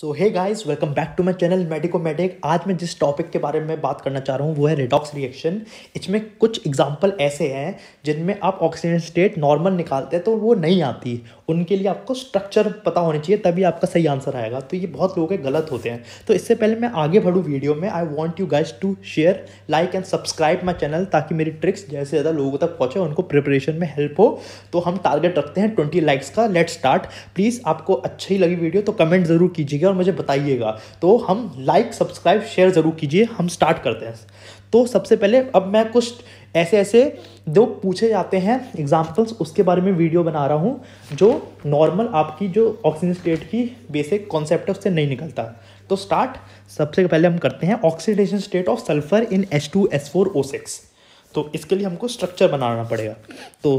so hey guys welcome back to my channel medico medic आज मैं जिस topic के बारे में बात करना चाह रहा हूँ वो है रेडॉक्स रिएक्शन इसमें कुछ एग्जांपल ऐसे हैं जिनमें आप ऑक्सीजन स्टेट नॉर्मल निकालते हैं तो वो नहीं आती उनके लिए आपको स्ट्रक्चर पता होनी चाहिए तभी आपका सही आंसर आएगा तो ये बहुत लोग गलत होते हैं तो इससे पहले मैं आगे बढ़ूँ वीडियो में I want you guys to share like and subscribe my channel ताकि मेरी ट्रिक्स ज़्यादा से ज़्यादा लोगों तक पहुँचे उनको प्रिपरेशन में हेल्प हो तो हम टारगेट रखते हैं ट्वेंटी लाइक्स का लेट स्टार्ट प्लीज़ आपको अच्छी लगी वीडियो तो कमेंट ज़रूर कीजिएगा कीजिए और मुझे बताइएगा तो हम लाइक सब्सक्राइब शेयर ज़रूर कीजिए हम स्टार्ट करते हैं तो सबसे पहले अब मैं कुछ ऐसे ऐसे जो पूछे जाते हैं एग्जाम्पल्स उसके बारे में वीडियो बना रहा हूँ जो नॉर्मल आपकी जो ऑक्सीजन स्टेट की बेसिक कॉन्सेप्ट है उससे नहीं निकलता तो स्टार्ट सबसे पहले हम करते हैं oxidation state of sulphur in H two S four O six तो इसके लिए हमको स्ट्रक्चर बनाना पड़ेगा तो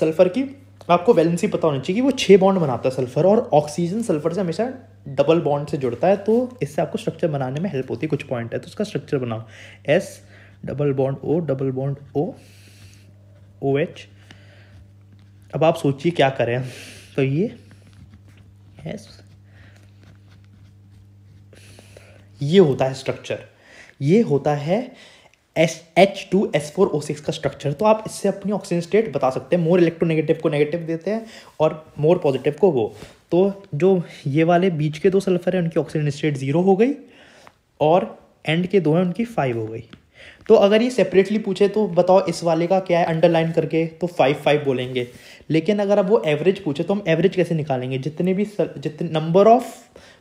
सल्फर की आपको वैलेंसी पता होनी चाहिए कि वो छः बॉन्ड बनाता है सल्फर और ऑक्सीजन सल्फर से हमेशा डबल बॉन्ड से जुड़ता है तो इससे आपको स्ट्रक्चर बनाने में हेल्प होती है कुछ पॉइंट है तो उसका स्ट्रक्चर बनाओ S double bond O double bond O O H अब आप सोचिए क्या करें तो ये एस ये होता है स्ट्रक्चर ये होता है S H two S four O six का स्ट्रक्चर तो आप इससे अपनी ऑक्सीजन स्टेट बता सकते हैं मोर इलेक्ट्रोनेगेटिव को नेगेटिव देते हैं और मोर पॉजिटिव को वो तो जो ये वाले बीच के दो सल्फर हैं उनकी ऑक्सीजन स्टेट ज़ीरो हो गई और एंड के दो हैं उनकी फाइव हो गई तो अगर ये सेपरेटली पूछे तो बताओ इस वाले का क्या है अंडरलाइन करके तो फाइव फाइव बोलेंगे लेकिन अगर अब वो एवरेज पूछे तो हम एवरेज कैसे निकालेंगे जितने भी जितने नंबर ऑफ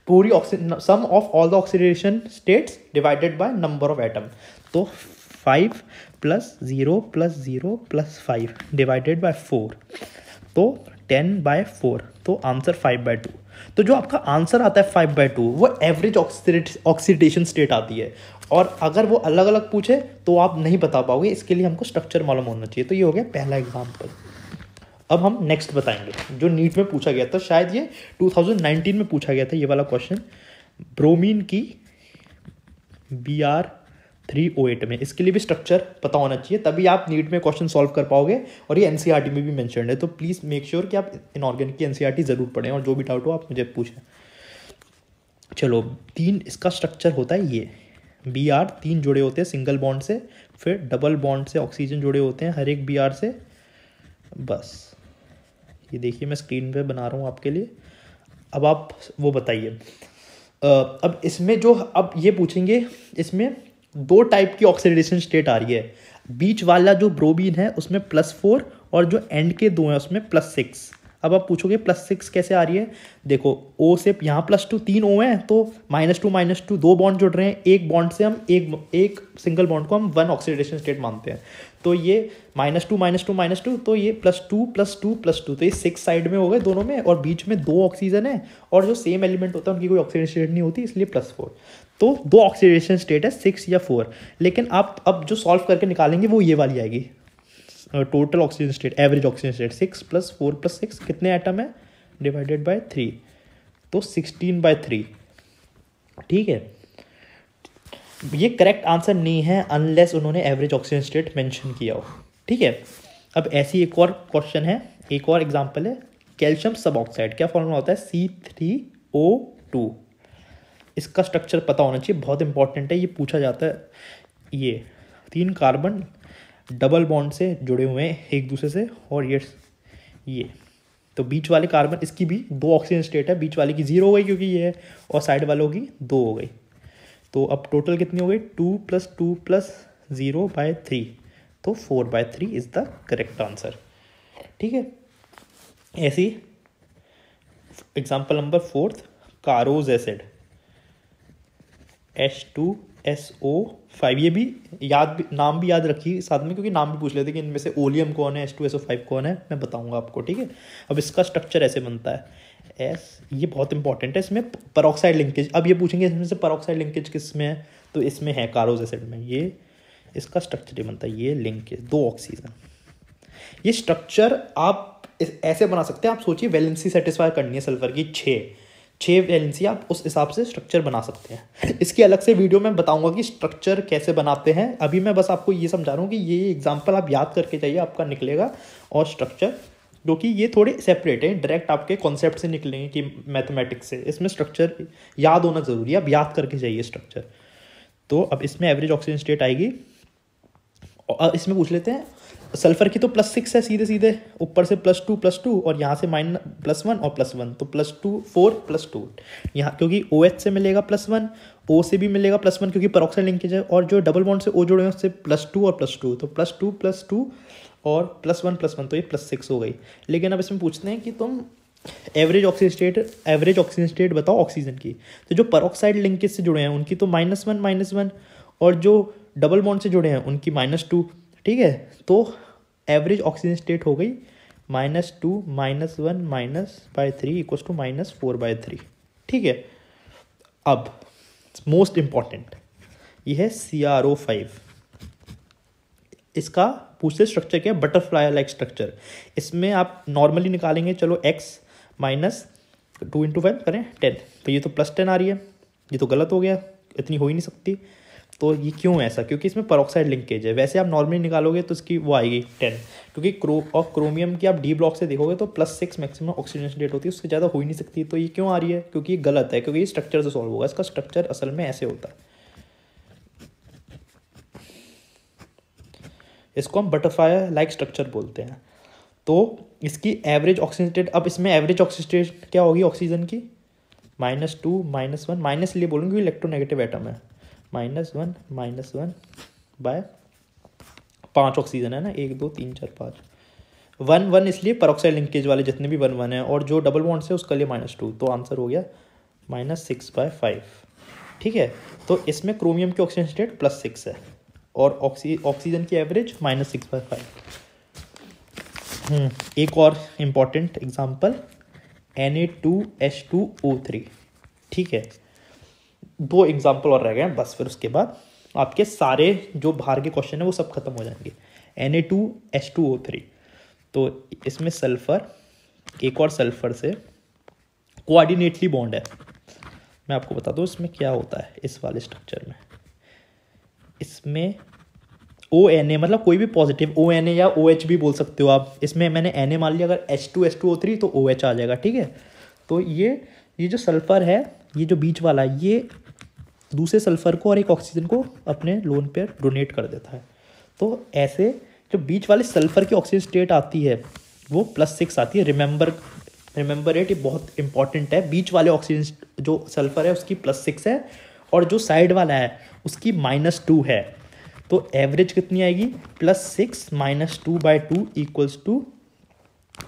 पूरी oxygen sum of all the oxidation states divided by number of atom तो five plus zero plus zero plus five divided by four तो टेन बाय फोर तो आंसर फाइव बाय टू तो जो आपका answer आता है five by two वो average oxidation state आती है और अगर वो अलग अलग पूछे तो आप नहीं बता पाओगे इसके लिए हमको स्ट्रक्चर मालूम होना चाहिए तो ये हो गया पहला एग्जाम्पल अब हम नेक्स्ट बताएंगे जो नीट में पूछा गया था शायद ये 2019 में पूछा गया था ये वाला क्वेश्चन ब्रोमीन की B R three O eight में इसके लिए भी स्ट्रक्चर पता होना चाहिए तभी आप नीट में क्वेश्चन सॉल्व कर पाओगे और ये एनसीईआरटी e में भी मैंशन है तो प्लीज़ मेक श्योर कि आप इनऑर्गेनिक की एनसीईआरटी e ज़रूर पढ़ें और जो भी डाउट हो आप मुझे पूछें चलो तीन इसका स्ट्रक्चर होता है ये बी आर तीन जुड़े होते हैं सिंगल बॉन्ड से फिर डबल बॉन्ड से ऑक्सीजन जुड़े होते हैं हर एक बी आर से बस ये देखिए मैं स्क्रीन पर बना रहा हूँ आपके लिए अब आप वो बताइए अब इसमें जो अब ये पूछेंगे इसमें दो टाइप की ऑक्सीडेशन स्टेट आ रही है बीच वाला जो ब्रोबीन है उसमें प्लस फोर और जो एंड के दो हैं उसमें प्लस सिक्स अब आप पूछोगे प्लस सिक्स कैसे आ रही है देखो ओ से यहाँ प्लस टू तीन ओ हैं तो माइनस टू माइनस टू दो बॉन्ड जुड़ रहे हैं एक बॉन्ड से हम एक एक सिंगल बॉन्ड को हम वन ऑक्सीडेशन स्टेट मानते हैं तो ये minus two minus two minus two तो ये plus two plus two plus two तो ये सिक्स साइड में हो गए दोनों में और बीच में दो ऑक्सीजन है और जो सेम एलिमेंट होता है उनकी कोई ऑक्सीडेशन स्टेट नहीं होती इसलिए प्लस फोर तो दो ऑक्सीडेशन स्टेट है सिक्स या फोर लेकिन आप अब जो सॉल्व करके निकालेंगे वो ये वाली आएगी total oxygen state average oxygen state six plus four plus six कितने आइटम है डिवाइडेड बाय थ्री तो सिक्सटीन बाय थ्री ठीक है ये करेक्ट आंसर नहीं है अनलेस उन्होंने एवरेज ऑक्सीजन स्टेट मेंशन किया हो ठीक है अब ऐसी एक और क्वेश्चन है एक और एग्जांपल है कैल्शियम सब ऑक्साइड क्या फॉर्मूला होता है सी थ्री ओ टू इसका स्ट्रक्चर पता होना चाहिए बहुत इंपॉर्टेंट है ये पूछा जाता है ये तीन कार्बन डबल बॉन्ड से जुड़े हुए हैं एक दूसरे से और ये ये तो बीच वाले कार्बन इसकी भी दो ऑक्सीजन स्टेट है बीच वाले की ज़ीरो हो गई क्योंकि ये है और साइड वालों की दो हो गई तो अब टोटल कितनी हो गई two plus two plus zero by three तो four by three is the correct answer ठीक है ऐसी example number fourth Caro's acid H two S O five ये भी याद भी नाम भी याद रखिए साथ में क्योंकि नाम भी पूछ लेते कि इनमें से ओलियम कौन है S two S O five कौन है मैं बताऊंगा आपको ठीक है अब इसका स्ट्रक्चर ऐसे बनता है एस ये बहुत इंपॉर्टेंट है इसमें परोक्साइड लिंकेज अब ये पूछेंगे इसमें से परोक्साइड लिंकेज किस में है तो इसमें है कारोज एसिड में ये इसका स्ट्रक्चर ये बनता है ये लिंकेज दो ऑक्सीजन ये स्ट्रक्चर आप ऐसे बना सकते हैं आप सोचिए वैलेंसी सेटिस्फाई करनी है सल्फर की छः छः वैलेंसी आप उस हिसाब से स्ट्रक्चर बना सकते हैं इसके अलग से वीडियो में बताऊंगा कि स्ट्रक्चर कैसे बनाते हैं अभी मैं बस आपको ये समझा रहा हूँ कि ये एग्जाम्पल आप याद करके जाइए आपका निकलेगा और स्ट्रक्चर जो कि ये थोड़े सेपरेट हैं डायरेक्ट आपके कॉन्सेप्ट से निकलेंगे कि मैथमेटिक्स से इसमें स्ट्रक्चर याद होना ज़रूरी है आप याद करके जाइए स्ट्रक्चर तो अब इसमें एवरेज ऑक्सीजन स्टेट आएगी और इसमें पूछ लेते हैं सल्फर की तो प्लस सिक्स है सीधे सीधे ऊपर से प्लस टू प्लस टू और यहाँ से माइन प्लस वन और प्लस वन तो plus two four plus two यहाँ क्योंकि ओ OH से मिलेगा प्लस वन ओ से भी मिलेगा प्लस वन क्योंकि परोक्साइड लिंकेज है और जो डबल बॉन्ड से ओ जुड़े हैं उससे प्लस टू और प्लस टू तो प्लस टू प्लस टू और प्लस वन प्लस वन तो ये प्लस सिक्स हो गई लेकिन अब इसमें पूछते हैं कि तुम average oxygen state average oxygen state बताओ ऑक्सीजन की तो जो परोक्साइड लिंकेज से जुड़े हैं उनकी तो माइनस वन माइनस वन और जो डबल बॉन्ड से जुड़े हैं उनकी माइनस टू ठीक है तो एवरेज ऑक्सीजन स्टेट हो गई minus two minus one minus by three equals two minus four by three ठीक है अब मोस्ट इम्पॉर्टेंट यह है सी आर ओ फाइव इसका पूछते स्ट्रक्चर क्या है बटरफ्लाई लाइक स्ट्रक्चर इसमें आप नॉर्मली निकालेंगे चलो X minus two into five करें टेन तो ये तो प्लस टेन आ रही है ये तो गलत हो गया इतनी हो ही नहीं सकती तो ये क्यों ऐसा क्योंकि इसमें परोक्साइड लिंकेज है वैसे आप नॉर्मली निकालोगे तो इसकी वो आएगी टेन क्योंकि क्रो और क्रोमियम की आप डी ब्लॉक से देखोगे तो plus six maximum oxygen state होती है उससे ज़्यादा हो ही नहीं सकती तो ये क्यों आ रही है क्योंकि ये गलत है क्योंकि ये स्ट्रक्चर से सॉल्व होगा इसका स्ट्रक्चर असल में ऐसे होता है इसको हम बटरफ्लाई लाइक स्ट्रक्चर बोलते हैं तो इसकी एवरेज ऑक्सीजनेटेड अब इसमें एवरेज ऑक्सीजन क्या होगी ऑक्सीजन की minus two minus one minus लिए बोलूँगी इलेक्ट्रोनेगेटिव आइटम है minus one minus one by पाँच ऑक्सीजन है ना एक दो तीन चार पाँच वन वन इसलिए परऑक्साइड लिंकेज वाले जितने भी वन वन है और जो डबल बॉन्ड्स है उसका लिए माइनस टू तो आंसर हो गया माइनस सिक्स बाय फाइव ठीक है तो इसमें क्रोमियम की ऑक्सीजन स्टेट प्लस सिक्स है और ऑक्सी ऑक्सीजन की average minus six by five एक और important example N A two H two O three ठीक है दो एग्जाम्पल और रह गए हैं बस फिर उसके बाद आपके सारे जो बाहर के क्वेश्चन हैं वो सब खत्म हो जाएंगे N A two H two O three तो इसमें सल्फर एक और सल्फर से कोऑर्डिनेटली बॉन्ड है मैं आपको बता दूँ इसमें क्या होता है इस वाले स्ट्रक्चर में इसमें ओ एन ए मतलब कोई भी पॉजिटिव ओ एन ए या ओ एच भी बोल सकते हो आप इसमें मैंने एन ए मान लिया अगर H two H two O three तो ओ एच आ जाएगा ठीक है तो ये ये जो सल्फर है ये जो बीच वाला है ये दूसरे सल्फर को और एक ऑक्सीजन को अपने लोन पर डोनेट कर देता है तो ऐसे जो बीच वाले सल्फर की ऑक्सीजन स्टेट आती है वो प्लस सिक्स आती है रिमेंबर रिमेंबर एट ये बहुत इंपॉर्टेंट है बीच वाले ऑक्सीजन जो सल्फर है उसकी प्लस सिक्स है और जो साइड वाला है उसकी माइनस टू है तो एवरेज कितनी आएगी plus six minus two by two equals two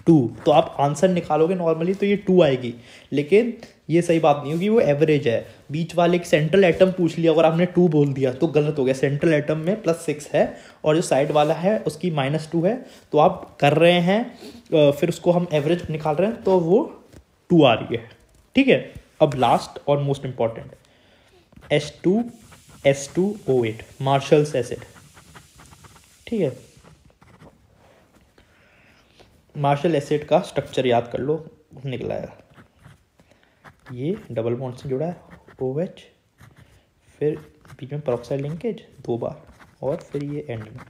two तो आप आंसर निकालोगे नॉर्मली तो ये टू आएगी लेकिन ये सही बात नहीं होगी वो एवरेज है बीच वाले एक सेंट्रल एटम पूछ लिया अगर आपने टू बोल दिया तो गलत हो गया सेंट्रल एटम में प्लस सिक्स है और जो साइड वाला है उसकी माइनस टू है तो आप कर रहे हैं फिर उसको हम एवरेज निकाल रहे हैं तो वो टू आ रही है ठीक है अब लास्ट और most important S two S two O eight Marshall's acid ठीक है मार्शल एसेट का स्ट्रक्चर याद कर लो निकला है ये डबल बॉन्ड से जुड़ा है ओ एच फिर बीच में परोक्साइड लिंकेज दो बार और फिर ये एंड में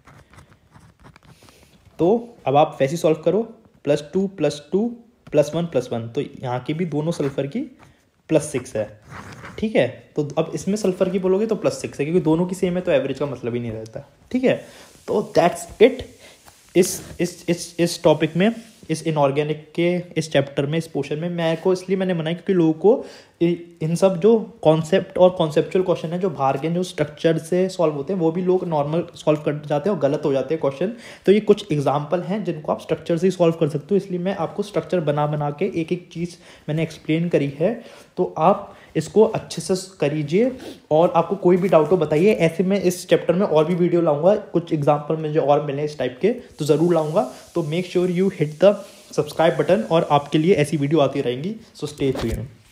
तो अब आप वैसे सॉल्व करो plus two plus two plus one plus one तो यहाँ की भी दोनों सल्फर की प्लस सिक्स है ठीक है तो अब इसमें सल्फर की बोलोगे तो प्लस सिक्स है क्योंकि दोनों की सेम है तो एवरेज का मतलब ही नहीं रहता ठीक है तो दैट्स इट इस इस इस इस टॉपिक में इस इनऑर्गेनिक के इस चैप्टर में इस पोर्शन में मैं को इसलिए मैंने बनाया क्योंकि लोगों को इन सब जो कॉन्सेप्ट और कॉन्सेप्चुअल क्वेश्चन है जो बाहर के जो स्ट्रक्चर से सॉल्व होते हैं वो भी लोग नॉर्मल सॉल्व कर जाते हैं और गलत हो जाते हैं क्वेश्चन तो ये कुछ एग्जाम्पल हैं जिनको आप स्ट्रक्चर से ही सॉल्व कर सकते हो इसलिए मैं आपको स्ट्रक्चर बना बना के एक एक चीज़ मैंने एक्सप्लेन करी है तो आप इसको अच्छे से करीजिए और आपको कोई भी डाउट हो बताइए ऐसे में इस चैप्टर में और भी वीडियो लाऊंगा कुछ एग्जाम्पल मुझे और मिले इस टाइप के तो ज़रूर लाऊंगा तो make sure you hit the subscribe button और आपके लिए ऐसी वीडियो आती रहेंगी सो स्टे फ्री